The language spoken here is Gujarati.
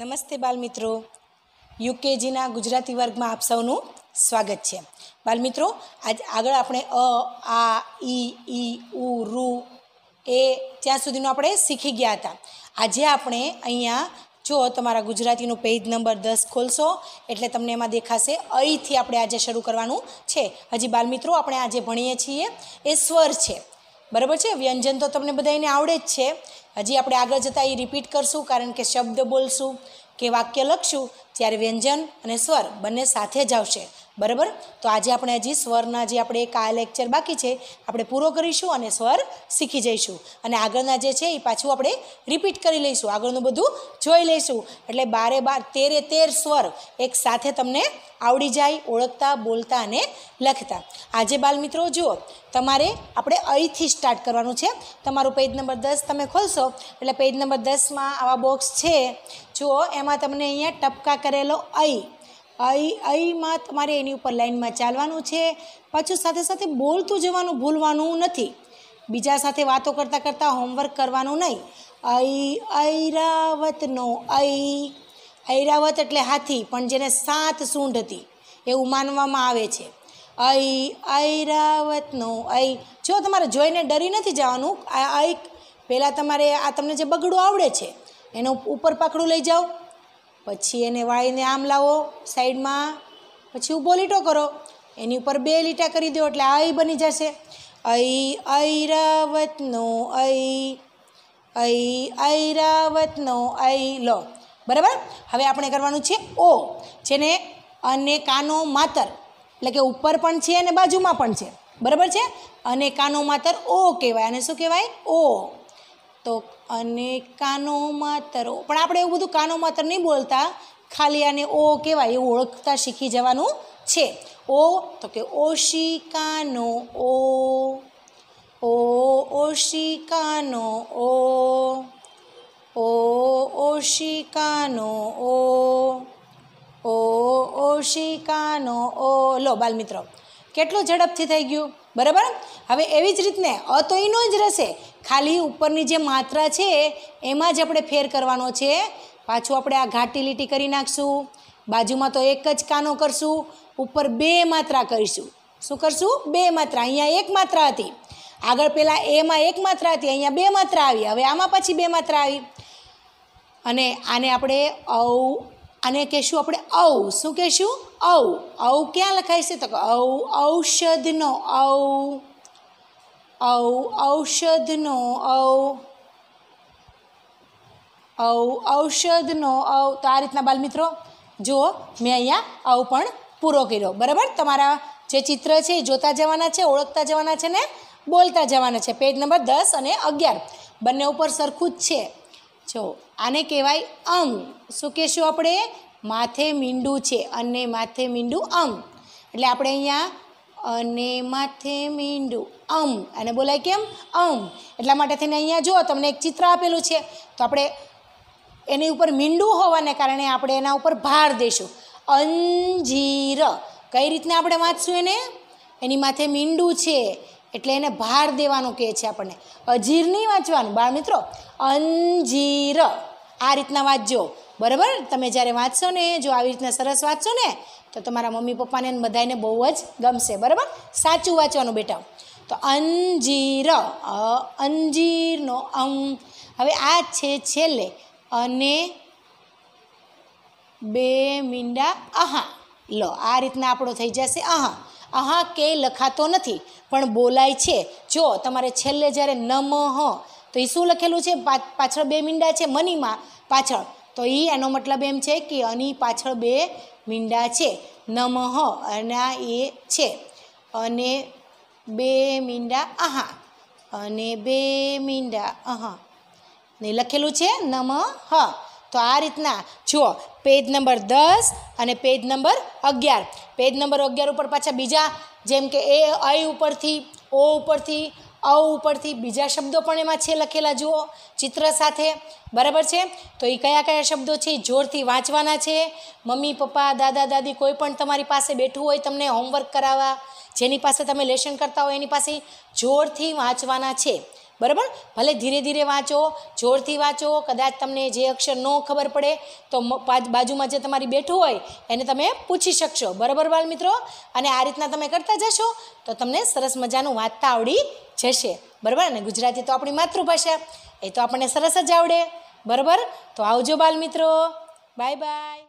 નમસ્તે બાલમિત્રો યુકેજીના ગુજરાતી વર્ગમાં આપ સૌનું સ્વાગત છે બાલમિત્રો આજ આગળ આપણે અ આ ઈ ઈ ઉ રુ એ ત્યાં સુધીનું આપણે શીખી ગયા હતા આજે આપણે અહીંયા જો તમારા ગુજરાતીનું પેજ નંબર દસ ખોલશો એટલે તમને એમાં દેખાશે અહીંથી આપણે આજે શરૂ કરવાનું છે હજી બાલમિત્રો આપણે આજે ભણીએ છીએ એ સ્વર છે બરાબર છે વ્યંજન તો તમને બધાને આવડે જ છે હજી આપણે આગળ જતાં એ રિપીટ કરશું કારણ કે શબ્દ બોલશું કે વાક્ય લખશું ત્યારે વ્યંજન અને સ્વર બંને સાથે જ આવશે બરાબર તો આજે આપણે હજી સ્વરના જે આપણે એક આ લેક્ચર બાકી છે આપણે પૂરો કરીશું અને સ્વર શીખી જઈશું અને આગળના જે છે એ પાછું આપણે રિપીટ કરી લઈશું આગળનું બધું જોઈ લઈશું એટલે બારે બાર તેરે તેર સ્વર એક સાથે તમને આવડી જાય ઓળખતા બોલતા અને લખતા આજે બાલમિત્રો જુઓ તમારે આપણે અહીંથી સ્ટાર્ટ કરવાનું છે તમારું પેજ નંબર દસ તમે ખોલશો એટલે પેજ નંબર દસમાં આવા બોક્સ છે જુઓ એમાં તમને અહીંયા ટપકા કરેલો અહીં અહીં અહીંમાં તમારે એની ઉપર લાઇનમાં ચાલવાનું છે પાછું સાથે સાથે બોલતું જવાનું ભૂલવાનું નથી બીજા સાથે વાતો કરતાં કરતાં હોમવર્ક કરવાનું નહીં ઐ ઐરાવતનો ઐ ઐરાવત એટલે હાથી પણ જેને સાત સૂંઢ હતી એવું માનવામાં આવે છે ઐ ઐરાવતનો ઐ જો તમારે જોઈને ડરી નથી જવાનું આ ઐ પહેલાં તમારે આ તમને જે બગડું આવડે છે એનું ઉપર પાકડું લઈ જાઓ પછી એને વાળીને આમ લાવો સાઈડમાં પછી ઊભો લીટો કરો એની ઉપર બે લીટા કરી દો એટલે અઈ બની જશે અઈ ઐરાવતનો અઈ અઈ ઐરાવતનો અઈ લો બરાબર હવે આપણે કરવાનું છે ઓ જેને અને કાનો માતર એટલે કે ઉપર પણ છે અને બાજુમાં પણ છે બરાબર છે અને કાનો માતર ઓ કહેવાય અને શું કહેવાય ઓ તો અને કાનો માતરો પણ આપણે એવું બધું કાનો માતર નહીં બોલતા ખાલી આને ઓ કહેવાય એવું ઓળખતા શીખી જવાનું છે ઓ તો કે કાનો ઓ ઓ કાનો ઓ ઓ કાનો ઓ ઓ કાનો ઓ લો બાલમિત્રો કેટલું ઝડપથી થઈ ગયું બરાબર હવે એવી જ રીતને અ તો એનો જ રહેશે ખાલી ઉપરની જે માત્રા છે એમાં જ આપણે ફેર કરવાનો છે પાછું આપણે આ ઘાટી લીટી કરી નાખશું બાજુમાં તો એક જ કાનો કરશું ઉપર બે માત્રા કરીશું શું કરશું બે માત્રા અહીંયા એક માત્રા હતી આગળ પહેલાં એમાં એક માત્રા હતી અહીંયા બે માત્રા આવી હવે આમાં પછી બે માત્રા આવી અને આને આપણે ઔ આને કહેશું આપણે ઔ શું કહેશું ઔ ઔ ક્યાં લખાય છે તો ઔ ઔષધનો ઔ ઔ ઔષધનો ઔ ઔ ઔષધનો ઔ તો આ રીતના બાલમિત્રો જુઓ મેં અહીંયા ઔ પણ પૂરો કર્યો બરાબર તમારા જે ચિત્ર છે એ જોતા જવાના છે ઓળખતા જવાના છે ને બોલતા જવાના છે પેજ નંબર દસ અને અગિયાર બંને ઉપર સરખું જ છે જો આને કહેવાય અંગ શું કહેશું આપણે માથે મીંડું છે અને માથે મીંડું અંગ એટલે આપણે અહીંયા અને માથે મીંડું અમ અને બોલાય કેમ અમ એટલા માટે થઈને અહીંયા જુઓ તમને એક ચિત્ર આપેલું છે તો આપણે એની ઉપર મીંડું હોવાને કારણે આપણે એના ઉપર ભાર દઈશું અંજીર કઈ રીતના આપણે વાંચશું એને એની માથે મીંડું છે એટલે એને ભાર દેવાનું કહે છે આપણને અજીર નહીં વાંચવાનું બાળ મિત્રો અંજીર આ રીતના વાંચજો બરાબર તમે જ્યારે વાંચશો ને જો આવી રીતના સરસ વાંચશો ને તો તમારા મમ્મી પપ્પાને બધાને બહુ જ ગમશે બરાબર સાચું વાંચવાનું બેટા તો અંજીર અંજીરનો અંગ હવે આ છે છેલ્લે અને બે મીંડા અહા લો આ રીતના આપણો થઈ જશે અહા અહા કે લખાતો નથી પણ બોલાય છે જો તમારે છેલ્લે જ્યારે નમઃ તો એ શું લખેલું છે પાછળ બે મીંડા છે મનીમાં પાછળ તો એ એનો મતલબ એમ છે કે અની પાછળ બે મીંડા છે નમઃ અના એ છે અને બે મીંડા આહા અને બે મીંડા અહા ને લખેલું છે નમઃ તો આ રીતના જુઓ પેજ નંબર દસ અને પેજ નંબર અગિયાર પેજ નંબર અગિયાર ઉપર પાછા બીજા જેમ કે એ અ ઉપરથી ઓ ઉપરથી અ ઉપરથી બીજા શબ્દો પણ એમાં છે લખેલા જુઓ ચિત્ર સાથે બરાબર છે તો એ કયા કયા શબ્દો છે જોરથી વાંચવાના છે મમ્મી પપ્પા દાદા દાદી કોઈ પણ તમારી પાસે બેઠું હોય તમને હોમવર્ક કરાવવા જેની પાસે તમે લેશન કરતા હોય એની પાસે જોરથી વાંચવાના છે બરાબર ભલે ધીરે ધીરે વાંચો જોરથી વાંચો કદાચ તમને જે અક્ષર ન ખબર પડે તો બાજુમાં જે તમારી બેઠું હોય એને તમે પૂછી શકશો બરાબર બાળ મિત્રો અને આ રીતના તમે કરતા જશો તો તમને સરસ મજાનું વાંચતા આવડી જશે બરાબર અને ગુજરાતી તો આપણી માતૃભાષા એ તો આપણને સરસ જ આવડે બરાબર તો આવજો બાલ મિત્રો બાય બાય